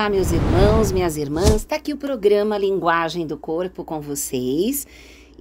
Olá, meus irmãos, minhas irmãs. Está aqui o programa Linguagem do Corpo com vocês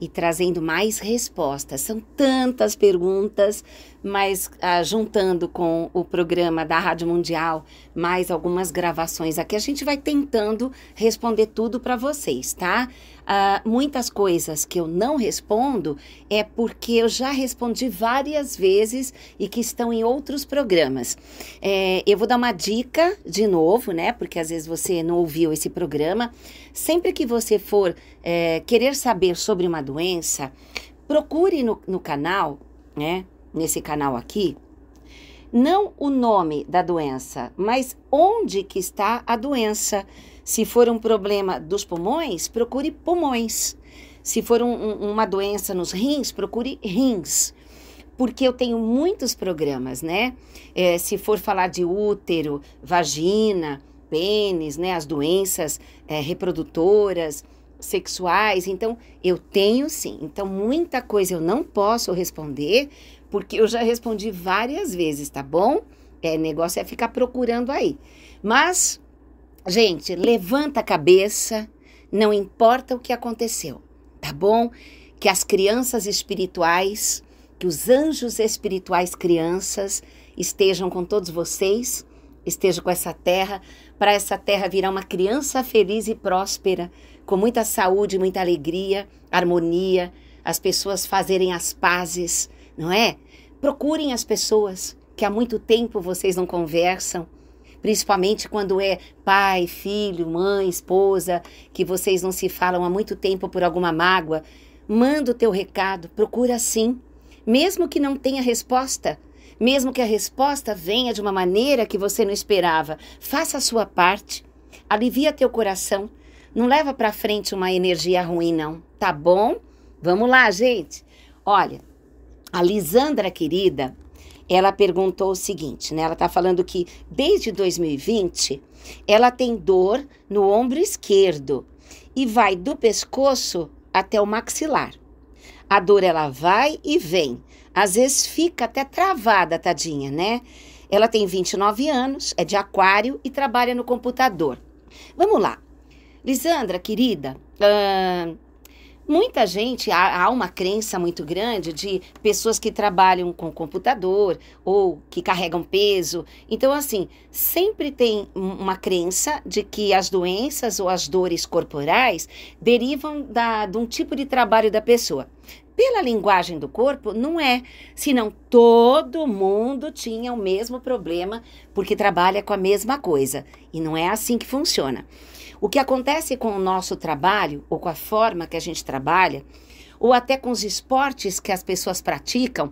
e trazendo mais respostas. São tantas perguntas, mas ah, juntando com o programa da Rádio Mundial, mais algumas gravações aqui, a gente vai tentando responder tudo para vocês, tá? Ah, muitas coisas que eu não respondo é porque eu já respondi várias vezes e que estão em outros programas. É, eu vou dar uma dica de novo, né? Porque às vezes você não ouviu esse programa. Sempre que você for é, querer saber sobre uma doença, procure no, no canal, né? nesse canal aqui, não o nome da doença, mas onde que está a doença. Se for um problema dos pulmões, procure pulmões. Se for um, uma doença nos rins, procure rins. Porque eu tenho muitos programas, né? É, se for falar de útero, vagina, pênis, né? As doenças é, reprodutoras, sexuais. Então, eu tenho sim. Então, muita coisa eu não posso responder, porque eu já respondi várias vezes, tá bom? É, negócio é ficar procurando aí. Mas, gente, levanta a cabeça, não importa o que aconteceu, tá bom? Que as crianças espirituais, que os anjos espirituais crianças estejam com todos vocês, estejam com essa terra, para essa terra virar uma criança feliz e próspera, com muita saúde, muita alegria, harmonia, as pessoas fazerem as pazes não é? Procurem as pessoas que há muito tempo vocês não conversam, principalmente quando é pai, filho, mãe, esposa, que vocês não se falam há muito tempo por alguma mágoa. Manda o teu recado, procura sim, mesmo que não tenha resposta, mesmo que a resposta venha de uma maneira que você não esperava. Faça a sua parte, alivia teu coração, não leva para frente uma energia ruim não, tá bom? Vamos lá, gente. Olha, a Lisandra querida, ela perguntou o seguinte, né? Ela tá falando que desde 2020 ela tem dor no ombro esquerdo e vai do pescoço até o maxilar. A dor ela vai e vem. Às vezes fica até travada, tadinha, né? Ela tem 29 anos, é de aquário e trabalha no computador. Vamos lá. Lisandra, querida, uh, Muita gente, há, uma crença muito grande de pessoas que trabalham com computador ou que carregam peso. Então, assim, sempre tem uma crença de que as doenças ou as dores corporais derivam da, de um tipo de trabalho da pessoa. Pela linguagem do corpo, não é. Senão todo mundo tinha o mesmo problema porque trabalha com a mesma coisa. E não é assim que funciona. O que acontece com o nosso trabalho, ou com a forma que a gente trabalha, ou até com os esportes que as pessoas praticam,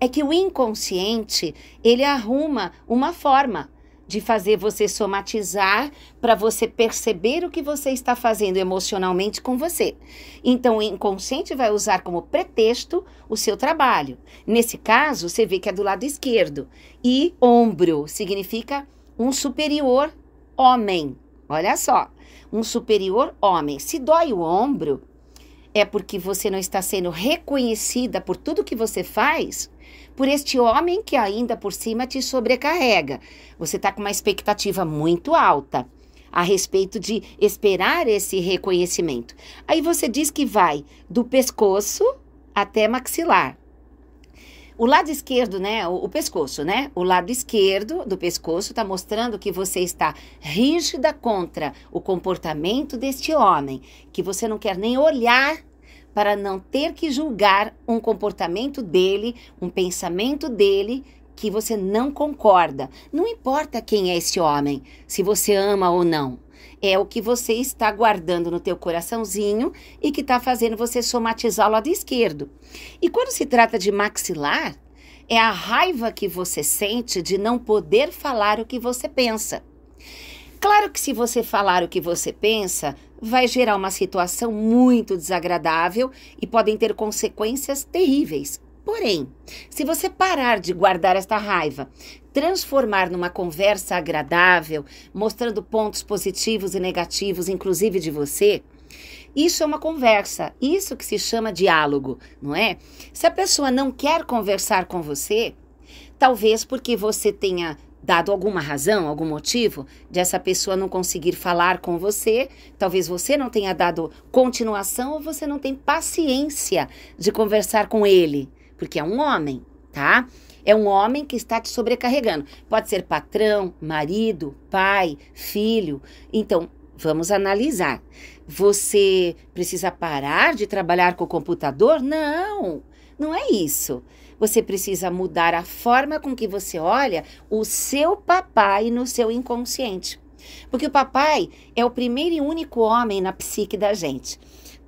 é que o inconsciente ele arruma uma forma de fazer você somatizar para você perceber o que você está fazendo emocionalmente com você. Então, o inconsciente vai usar como pretexto o seu trabalho. Nesse caso, você vê que é do lado esquerdo. E ombro significa um superior homem. Olha só um superior homem. Se dói o ombro, é porque você não está sendo reconhecida por tudo que você faz, por este homem que ainda por cima te sobrecarrega. Você está com uma expectativa muito alta a respeito de esperar esse reconhecimento. Aí você diz que vai do pescoço até maxilar. O lado esquerdo, né? O, o, pescoço, né? O lado esquerdo do pescoço está mostrando que você está rígida contra o comportamento deste homem, que você não quer nem olhar para não ter que julgar um comportamento dele, um pensamento dele que você não concorda. Não importa quem é esse homem, se você ama ou não é o que você está guardando no teu coraçãozinho e que está fazendo você somatizar o lado esquerdo. E quando se trata de maxilar, é a raiva que você sente de não poder falar o que você pensa. Claro que se você falar o que você pensa, vai gerar uma situação muito desagradável e podem ter consequências terríveis. Porém, se você parar de guardar esta raiva, transformar numa conversa agradável, mostrando pontos positivos e negativos, inclusive de você, isso é uma conversa, isso que se chama diálogo, não é? Se a pessoa não quer conversar com você, talvez porque você tenha dado alguma razão, algum motivo de essa pessoa não conseguir falar com você, talvez você não tenha dado continuação ou você não tem paciência de conversar com ele porque é um homem, tá? É um homem que está te sobrecarregando. Pode ser patrão, marido, pai, filho. Então, vamos analisar. Você precisa parar de trabalhar com o computador? Não, não é isso. Você precisa mudar a forma com que você olha o seu papai no seu inconsciente. Porque o papai é o primeiro e único homem na psique da gente.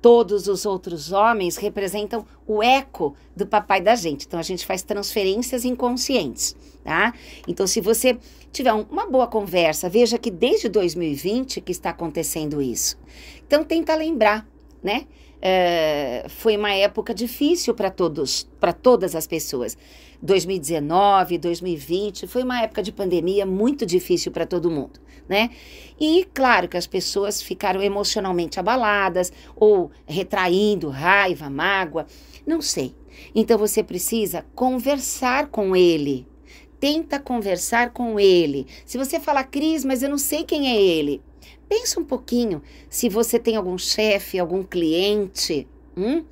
Todos os outros homens representam o eco do papai da gente. Então a gente faz transferências inconscientes, tá? Então se você tiver uma boa conversa, veja que desde 2020 que está acontecendo isso. Então tenta lembrar, né? É, foi uma época difícil para todos, para todas as pessoas. 2019, 2020, foi uma época de pandemia muito difícil para todo mundo, né? E claro que as pessoas ficaram emocionalmente abaladas ou retraindo raiva, mágoa, não sei. Então você precisa conversar com ele. Tenta conversar com ele. Se você falar, Cris, mas eu não sei quem é ele. Pensa um pouquinho se você tem algum chefe, algum cliente, hum?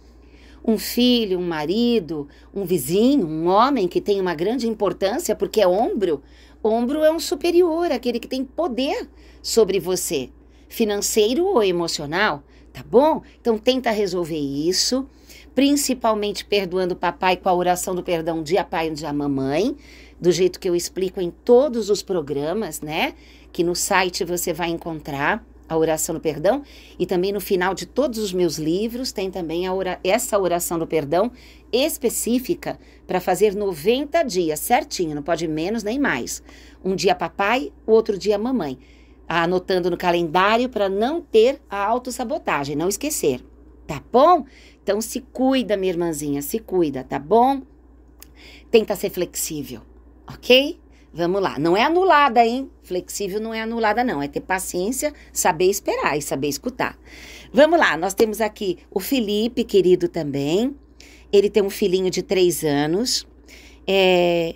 um filho, um marido, um vizinho, um homem que tem uma grande importância porque é ombro. Ombro é um superior, aquele que tem poder sobre você, financeiro ou emocional, tá bom? Então tenta resolver isso, principalmente perdoando o papai com a oração do perdão dia pai e dia mamãe, do jeito que eu explico em todos os programas, né? que no site você vai encontrar a oração do perdão e também no final de todos os meus livros tem também ora, essa oração do perdão específica para fazer 90 dias certinho, não pode menos nem mais. Um dia papai, o outro dia mamãe. Anotando no calendário para não ter a autossabotagem, não esquecer, tá bom? Então se cuida, minha irmãzinha, se cuida, tá bom? Tenta ser flexível, ok? Vamos lá, não é anulada, hein? Flexível não é anulada, não. É ter paciência, saber esperar e saber escutar. Vamos lá, nós temos aqui o Felipe, querido também. Ele tem um filhinho de três anos. É,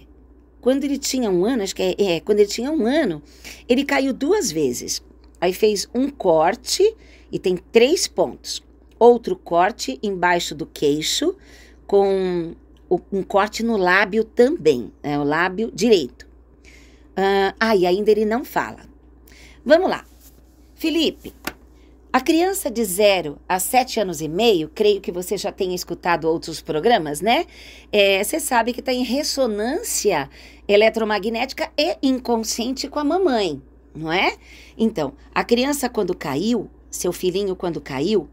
quando ele tinha um ano, acho que é, é, quando ele tinha um ano, ele caiu duas vezes. Aí fez um corte e tem três pontos. Outro corte embaixo do queixo, com um corte no lábio também, é né, o lábio direito. Ah, ah, e ainda ele não fala. Vamos lá. Felipe, a criança de 0 a 7 anos e meio, creio que você já tenha escutado outros programas, né? É, você sabe que está em ressonância eletromagnética e inconsciente com a mamãe, não é? Então, a criança quando caiu, seu filhinho quando caiu,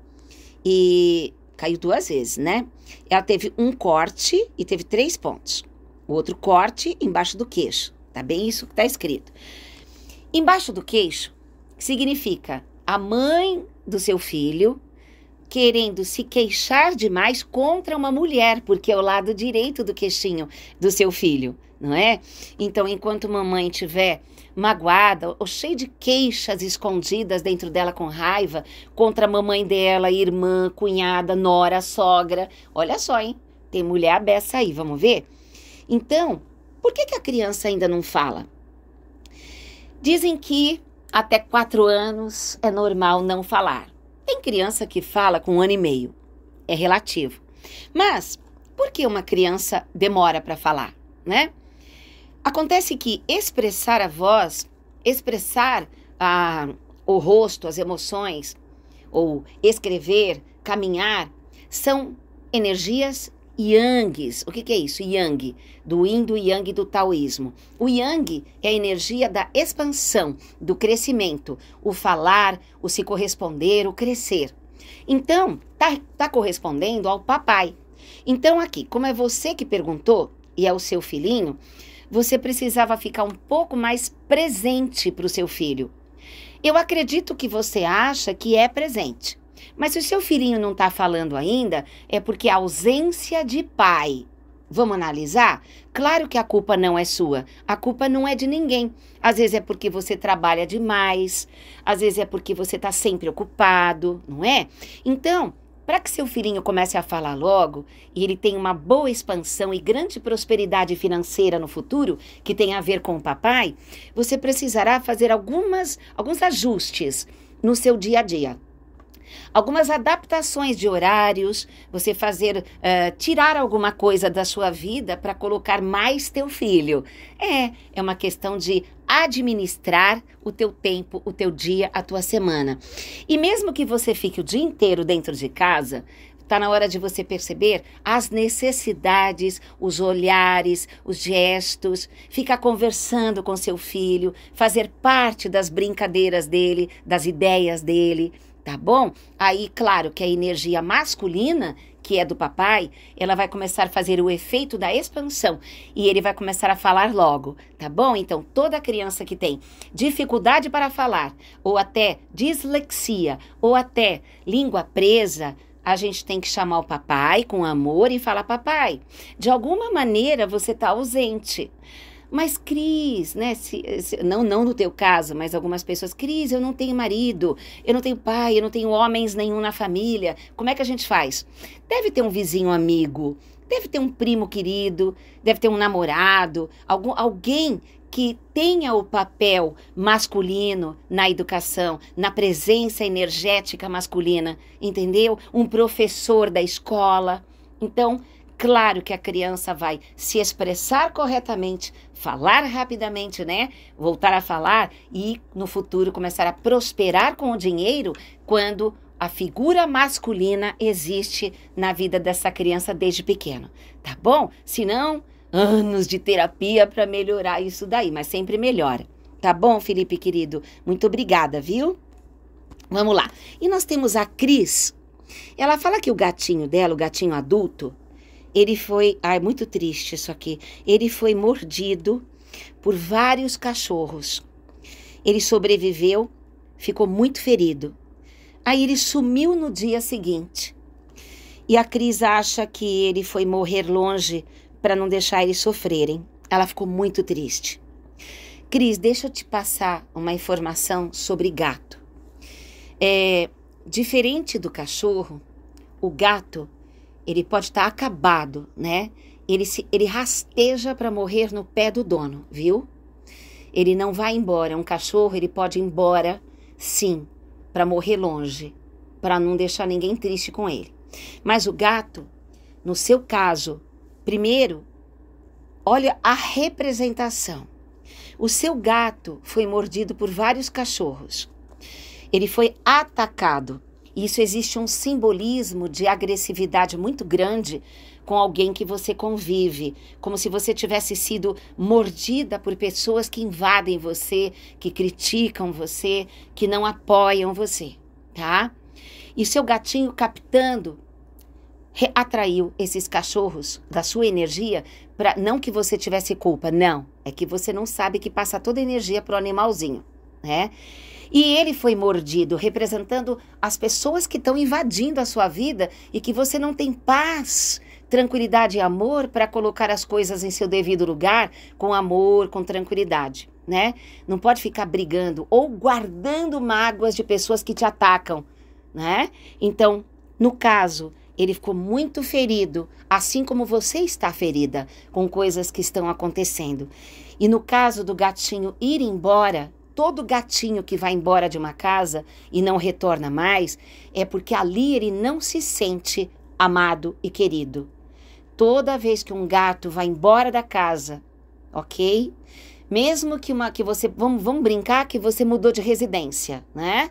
e caiu duas vezes, né? Ela teve um corte e teve três pontos. O outro corte embaixo do queixo. Tá bem isso que tá escrito. Embaixo do queixo significa a mãe do seu filho querendo se queixar demais contra uma mulher, porque é o lado direito do queixinho do seu filho, não é? Então, enquanto mamãe tiver magoada ou cheia de queixas escondidas dentro dela com raiva contra a mamãe dela, irmã, cunhada, nora, sogra, olha só, hein? Tem mulher abessa aí, vamos ver? Então, por que, que a criança ainda não fala? Dizem que até quatro anos é normal não falar. Tem criança que fala com um ano e meio. É relativo. Mas por que uma criança demora para falar, né? Acontece que expressar a voz, expressar a, ah, o rosto, as emoções, ou escrever, caminhar, são energias yangs. O que, que, é isso? Yang, do Yin, do Yang do Taoísmo. O Yang é a energia da expansão, do crescimento, o falar, o se corresponder, o crescer. Então, tá, tá correspondendo ao papai. Então, aqui, como é você que perguntou e é o seu filhinho, você precisava ficar um pouco mais presente para o seu filho. Eu acredito que você acha que é presente. Mas se o seu filhinho não está falando ainda, é porque a ausência de pai. Vamos analisar? Claro que a culpa não é sua, a culpa não é de ninguém. Às vezes é porque você trabalha demais, às vezes é porque você está sempre ocupado, não é? Então, para que seu filhinho comece a falar logo e ele tenha uma boa expansão e grande prosperidade financeira no futuro, que tem a ver com o papai, você precisará fazer algumas, alguns ajustes no seu dia a dia. Algumas adaptações de horários, você fazer, uh, tirar alguma coisa da sua vida para colocar mais teu filho. É, é uma questão de administrar o teu tempo, o teu dia, a tua semana. E mesmo que você fique o dia inteiro dentro de casa, Está na hora de você perceber as necessidades, os olhares, os gestos, ficar conversando com seu filho, fazer parte das brincadeiras dele, das ideias dele tá bom? Aí, claro que a energia masculina, que é do papai, ela vai começar a fazer o efeito da expansão e ele vai começar a falar logo, tá bom? Então, toda criança que tem dificuldade para falar, ou até dislexia, ou até língua presa, a gente tem que chamar o papai com amor e falar: papai, de alguma maneira você está ausente. Mas Cris, né? Se, se, não, não no teu caso, mas algumas pessoas, Cris, eu não tenho marido, eu não tenho pai, eu não tenho homens nenhum na família. Como é que a gente faz? Deve ter um vizinho amigo, deve ter um primo querido, deve ter um namorado, algum, alguém que tenha o papel masculino na educação, na presença energética masculina, entendeu? Um professor da escola. Então, Claro que a criança vai se expressar corretamente, falar rapidamente, né? Voltar a falar e no futuro começar a prosperar com o dinheiro quando a figura masculina existe na vida dessa criança desde pequeno, tá bom? Se não, anos de terapia para melhorar isso daí, mas sempre melhora. Tá bom, Felipe querido? Muito obrigada, viu? Vamos lá. E nós temos a Cris. Ela fala que o gatinho dela, o gatinho adulto, ele foi. Ai, muito triste isso aqui. Ele foi mordido por vários cachorros. Ele sobreviveu, ficou muito ferido. Aí ele sumiu no dia seguinte. E a Cris acha que ele foi morrer longe para não deixar eles sofrerem. Ela ficou muito triste. Cris, deixa eu te passar uma informação sobre gato. É, diferente do cachorro, o gato ele pode estar tá acabado, né? Ele, se, ele rasteja para morrer no pé do dono, viu? Ele não vai embora. Um cachorro, ele pode ir embora, sim, para morrer longe, para não deixar ninguém triste com ele. Mas o gato, no seu caso, primeiro, olha a representação. O seu gato foi mordido por vários cachorros. Ele foi atacado isso existe um simbolismo de agressividade muito grande com alguém que você convive, como se você tivesse sido mordida por pessoas que invadem você, que criticam você, que não apoiam você, tá? E seu gatinho captando atraiu esses cachorros da sua energia para não que você tivesse culpa, não, é que você não sabe que passa toda a energia pro animalzinho, né? E ele foi mordido, representando as pessoas que estão invadindo a sua vida e que você não tem paz, tranquilidade e amor para colocar as coisas em seu devido lugar com amor, com tranquilidade, né? Não pode ficar brigando ou guardando mágoas de pessoas que te atacam, né? Então, no caso, ele ficou muito ferido, assim como você está ferida com coisas que estão acontecendo. E no caso do gatinho ir embora, todo gatinho que vai embora de uma casa e não retorna mais é porque ali ele não se sente amado e querido. Toda vez que um gato vai embora da casa, ok? Mesmo que uma que você vamos, vamos brincar que você mudou de residência, né?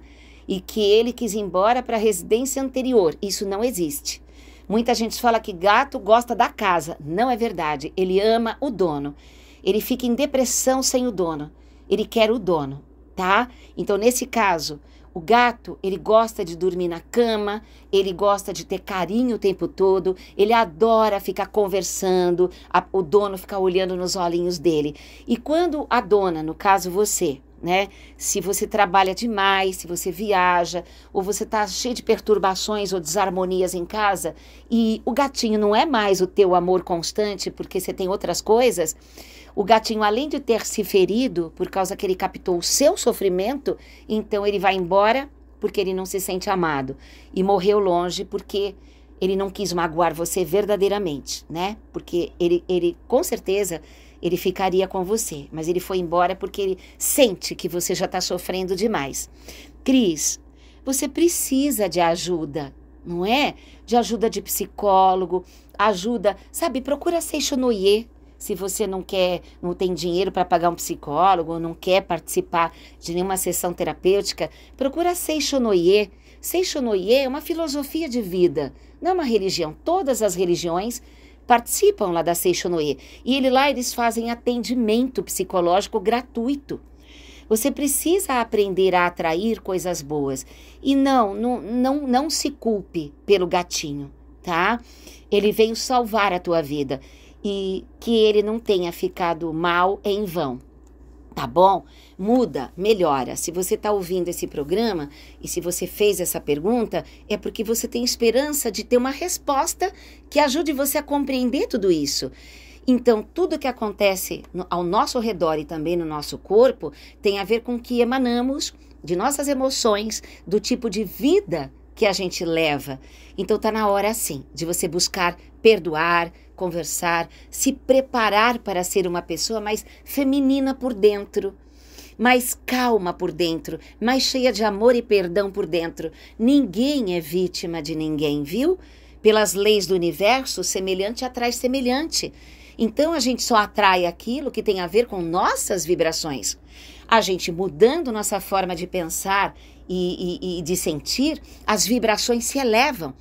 E que ele quis ir embora para a residência anterior, isso não existe. Muita gente fala que gato gosta da casa, não é verdade. Ele ama o dono. Ele fica em depressão sem o dono ele quer o dono, tá? Então, nesse caso, o gato, ele gosta de dormir na cama, ele gosta de ter carinho o tempo todo, ele adora ficar conversando, a, o dono fica olhando nos olhinhos dele. E quando a dona, no caso você, né? Se você trabalha demais, se você viaja, ou você está cheio de perturbações ou desarmonias em casa, e o gatinho não é mais o teu amor constante porque você tem outras coisas, o gatinho, além de ter se ferido por causa que ele captou o seu sofrimento, então ele vai embora porque ele não se sente amado e morreu longe porque ele não quis magoar você verdadeiramente, né? Porque ele, ele com certeza ele ficaria com você, mas ele foi embora porque ele sente que você já está sofrendo demais. Cris, você precisa de ajuda, não é? De ajuda de psicólogo, ajuda, sabe? Procura Seixonoye, se você não quer, não tem dinheiro para pagar um psicólogo, não quer participar de nenhuma sessão terapêutica, procura Seishonoye. Seishonoye é uma filosofia de vida, não é uma religião. Todas as religiões participam lá da Seishonoye. E ele lá eles fazem atendimento psicológico gratuito. Você precisa aprender a atrair coisas boas. E não, não, não, não se culpe pelo gatinho, tá? Ele veio salvar a tua vida e que ele não tenha ficado mal em vão. Tá bom? Muda, melhora. Se você está ouvindo esse programa e se você fez essa pergunta, é porque você tem esperança de ter uma resposta que ajude você a compreender tudo isso. Então, tudo que acontece ao nosso redor e também no nosso corpo tem a ver com o que emanamos, de nossas emoções, do tipo de vida que a gente leva. Então, está na hora, sim, de você buscar perdoar, conversar, se preparar para ser uma pessoa mais feminina por dentro, mais calma por dentro, mais cheia de amor e perdão por dentro. Ninguém é vítima de ninguém, viu? Pelas leis do universo, semelhante atrai semelhante. Então a gente só atrai aquilo que tem a ver com nossas vibrações. A gente mudando nossa forma de pensar e, e, e de sentir, as vibrações se elevam.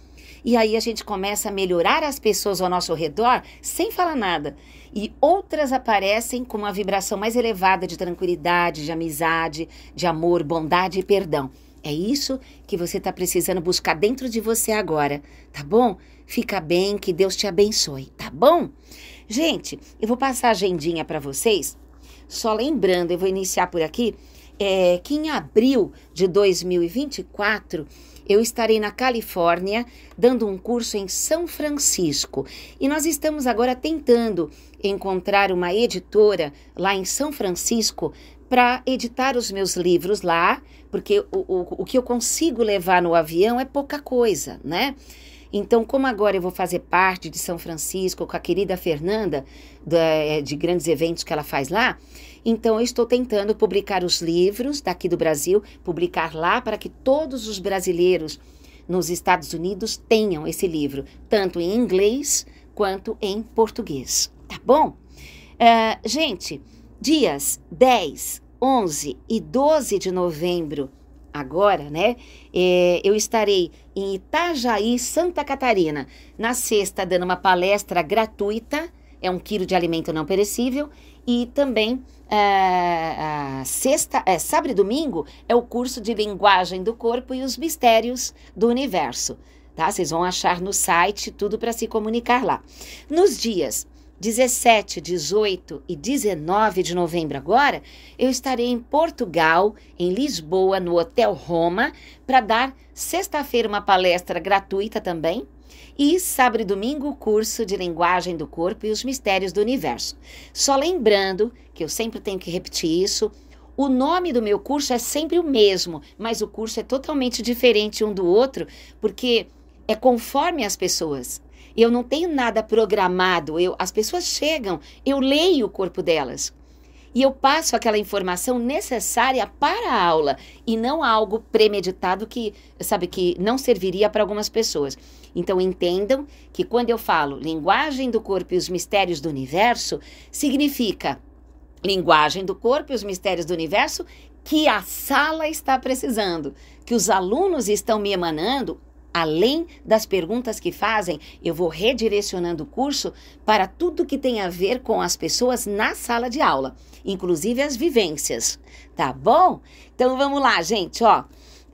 E aí a gente começa a melhorar as pessoas ao nosso redor sem falar nada. E outras aparecem com uma vibração mais elevada de tranquilidade, de amizade, de amor, bondade e perdão. É isso que você está precisando buscar dentro de você agora, tá bom? Fica bem, que Deus te abençoe, tá bom? Gente, eu vou passar a agendinha para vocês. Só lembrando, eu vou iniciar por aqui, é, que em abril de 2024 eu estarei na Califórnia dando um curso em São Francisco e nós estamos agora tentando encontrar uma editora lá em São Francisco para editar os meus livros lá, porque o, o, o que eu consigo levar no avião é pouca coisa, né? Então, como agora eu vou fazer parte de São Francisco com a querida Fernanda, eh, de grandes eventos que ela faz lá, então eu estou tentando publicar os livros daqui do Brasil, publicar lá para que todos os brasileiros nos Estados Unidos tenham esse livro, tanto em inglês quanto em português. Tá bom? Uh, gente, dias 10, 11 e 12 de novembro agora, né? É, eu estarei em Itajaí, Santa Catarina, na sexta, dando uma palestra gratuita. É um quilo de alimento não perecível. E também, eh, sexta, é, sábado e domingo, é o curso de linguagem do corpo e os mistérios do universo. Tá? Vocês vão achar no site tudo para se comunicar lá. Nos dias 17, 18 e 19 de novembro agora, eu estarei em Portugal, em Lisboa, no Hotel Roma, para dar sexta-feira uma palestra gratuita também. E sábado e domingo o curso de linguagem do corpo e os mistérios do universo. Só lembrando que eu sempre tenho que repetir isso, o nome do meu curso é sempre o mesmo, mas o curso é totalmente diferente um do outro, porque é conforme as pessoas. Eu não tenho nada programado. Eu, as pessoas chegam, eu leio o corpo delas. E eu passo aquela informação necessária para a aula e não algo premeditado que, sabe, que não serviria para algumas pessoas. Então entendam que quando eu falo linguagem do corpo e os mistérios do universo, significa linguagem do corpo e os mistérios do universo que a sala está precisando, que os alunos estão me emanando além das perguntas que fazem, eu vou redirecionando o curso para tudo que tem a ver com as pessoas na sala de aula, inclusive as vivências, tá bom? Então vamos lá, gente, ó.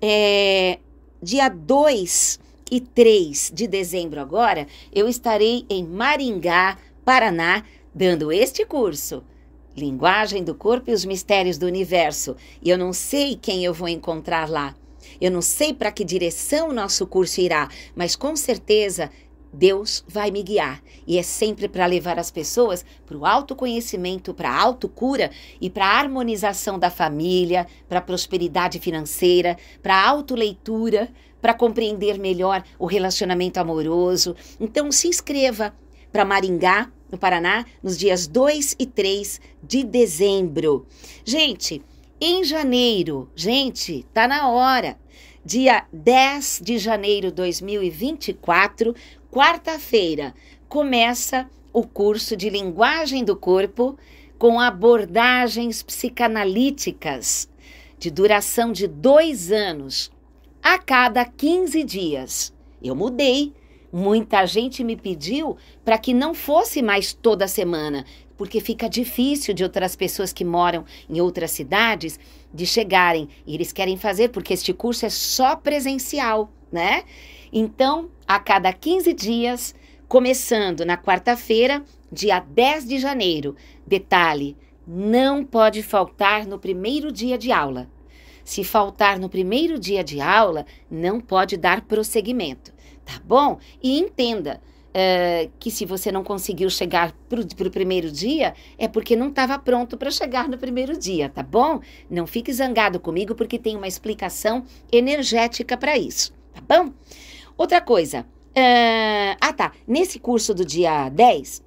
É, dia 2 e 3 de dezembro agora, eu estarei em Maringá, Paraná, dando este curso. Linguagem do Corpo e os Mistérios do Universo. E eu não sei quem eu vou encontrar lá. Eu não sei para que direção o nosso curso irá, mas com certeza Deus vai me guiar. E é sempre para levar as pessoas para o autoconhecimento, para a autocura e para a harmonização da família, para a prosperidade financeira, para a autoleitura, para compreender melhor o relacionamento amoroso. Então se inscreva para Maringá, no Paraná, nos dias 2 e 3 de dezembro. Gente, em janeiro. Gente, tá na hora. Dia 10 de janeiro de 2024, quarta-feira, começa o curso de Linguagem do Corpo com abordagens psicanalíticas de duração de dois anos, a cada 15 dias. Eu mudei. Muita gente me pediu para que não fosse mais toda semana, porque fica difícil de outras pessoas que moram em outras cidades de chegarem. E eles querem fazer porque este curso é só presencial, né? Então, a cada 15 dias, começando na quarta-feira, dia 10 de janeiro. Detalhe: não pode faltar no primeiro dia de aula. Se faltar no primeiro dia de aula, não pode dar prosseguimento, tá bom? E entenda, uh, que se você não conseguiu chegar para o primeiro dia, é porque não estava pronto para chegar no primeiro dia, tá bom? Não fique zangado comigo, porque tem uma explicação energética para isso, tá bom? Outra coisa. Uh, ah, tá. Nesse curso do dia 10,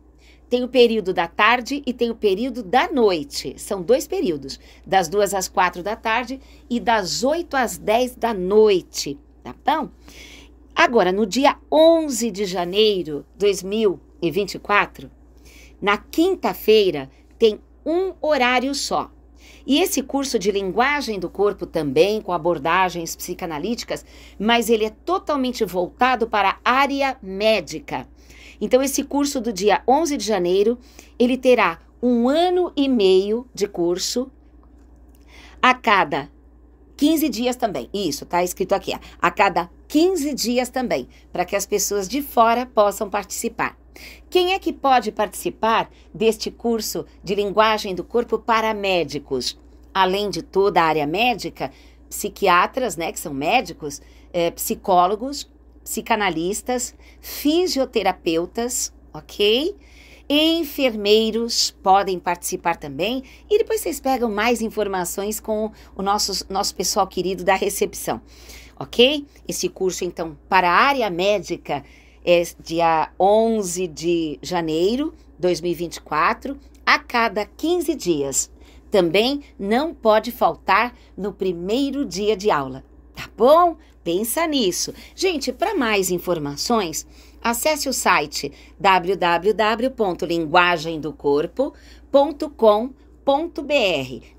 tem o período da tarde e tem o período da noite. São dois períodos, das duas às quatro da tarde e das oito às dez da noite, tá bom? Agora, no dia 11 de janeiro de 2024, na quinta-feira, tem um horário só. E esse curso de linguagem do corpo também com abordagens psicanalíticas, mas ele é totalmente voltado para a área médica. Então esse curso do dia 11 de janeiro, ele terá um ano e meio de curso. A cada 15 dias também. Isso, tá escrito aqui. A cada 15 dias também, para que as pessoas de fora possam participar. Quem é que pode participar deste curso de linguagem do corpo para médicos? Além de toda a área médica, psiquiatras, né, que são médicos, é, psicólogos, psicanalistas, fisioterapeutas, ok? Enfermeiros podem participar também e depois vocês pegam mais informações com o nosso, nosso pessoal querido da recepção, ok? Esse curso, então, para a área médica é dia 11 de janeiro 2024, a cada 15 dias. Também não pode faltar no primeiro dia de aula, tá bom? Pensa nisso. Gente, para mais informações, acesse o site www.linguagemdocorpo.com.br.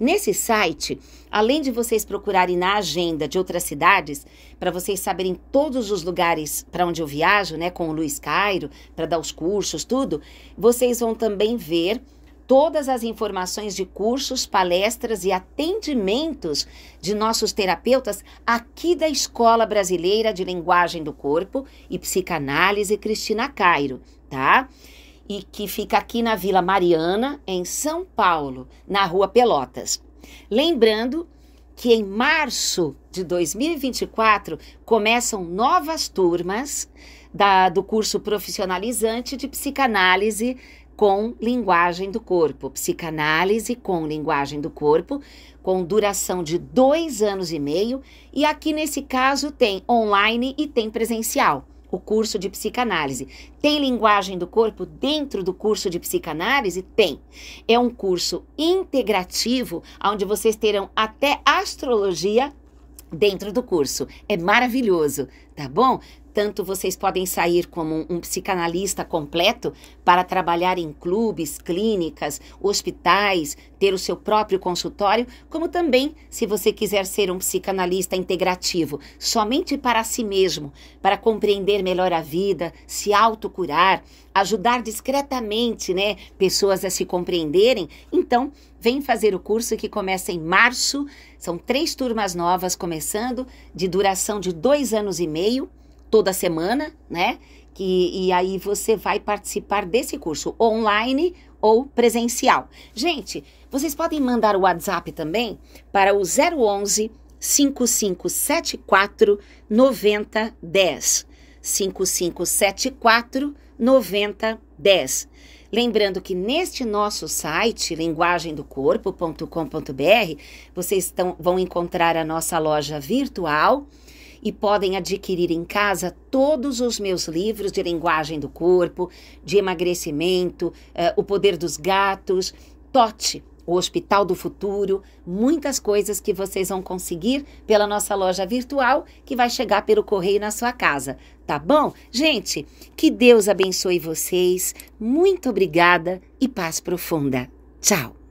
Nesse site, além de vocês procurarem na agenda de outras cidades, para vocês saberem todos os lugares para onde eu viajo, né, com o Luiz Cairo, para dar os cursos, tudo, vocês vão também ver todas as informações de cursos, palestras e atendimentos de nossos terapeutas aqui da Escola Brasileira de Linguagem do Corpo e Psicanálise Cristina Cairo, tá? E que fica aqui na Vila Mariana, em São Paulo, na Rua Pelotas. Lembrando que em março de 2024 começam novas turmas da, do curso profissionalizante de psicanálise com linguagem do corpo, psicanálise com linguagem do corpo, com duração de dois anos e meio, e aqui nesse caso tem online e tem presencial. O curso de psicanálise. Tem linguagem do corpo dentro do curso de psicanálise? Tem. É um curso integrativo onde vocês terão até astrologia dentro do curso. É maravilhoso, tá bom? Tanto vocês podem sair como um psicanalista completo para trabalhar em clubes, clínicas, hospitais, ter o seu próprio consultório, como também se você quiser ser um psicanalista integrativo, somente para si mesmo, para compreender melhor a vida, se autocurar, ajudar discretamente, né, pessoas a se compreenderem, então Vem fazer o curso que começa em março. São três turmas novas começando, de duração de dois anos e meio, toda semana, né? Que, e aí você vai participar desse curso online ou presencial. Gente, vocês podem mandar o WhatsApp também para o 011 5574 9010. 5574 9010. Lembrando que neste nosso site, linguagemdocorpo.com.br, vocês vão encontrar a nossa loja virtual e podem adquirir em casa todos os meus livros de linguagem do corpo, de emagrecimento, uh, O Poder dos Gatos, Tote, o Hospital do Futuro, muitas coisas que vocês vão conseguir pela nossa loja virtual que vai chegar pelo correio na sua casa, tá bom? Gente, que Deus abençoe vocês, muito obrigada e paz profunda. Tchau!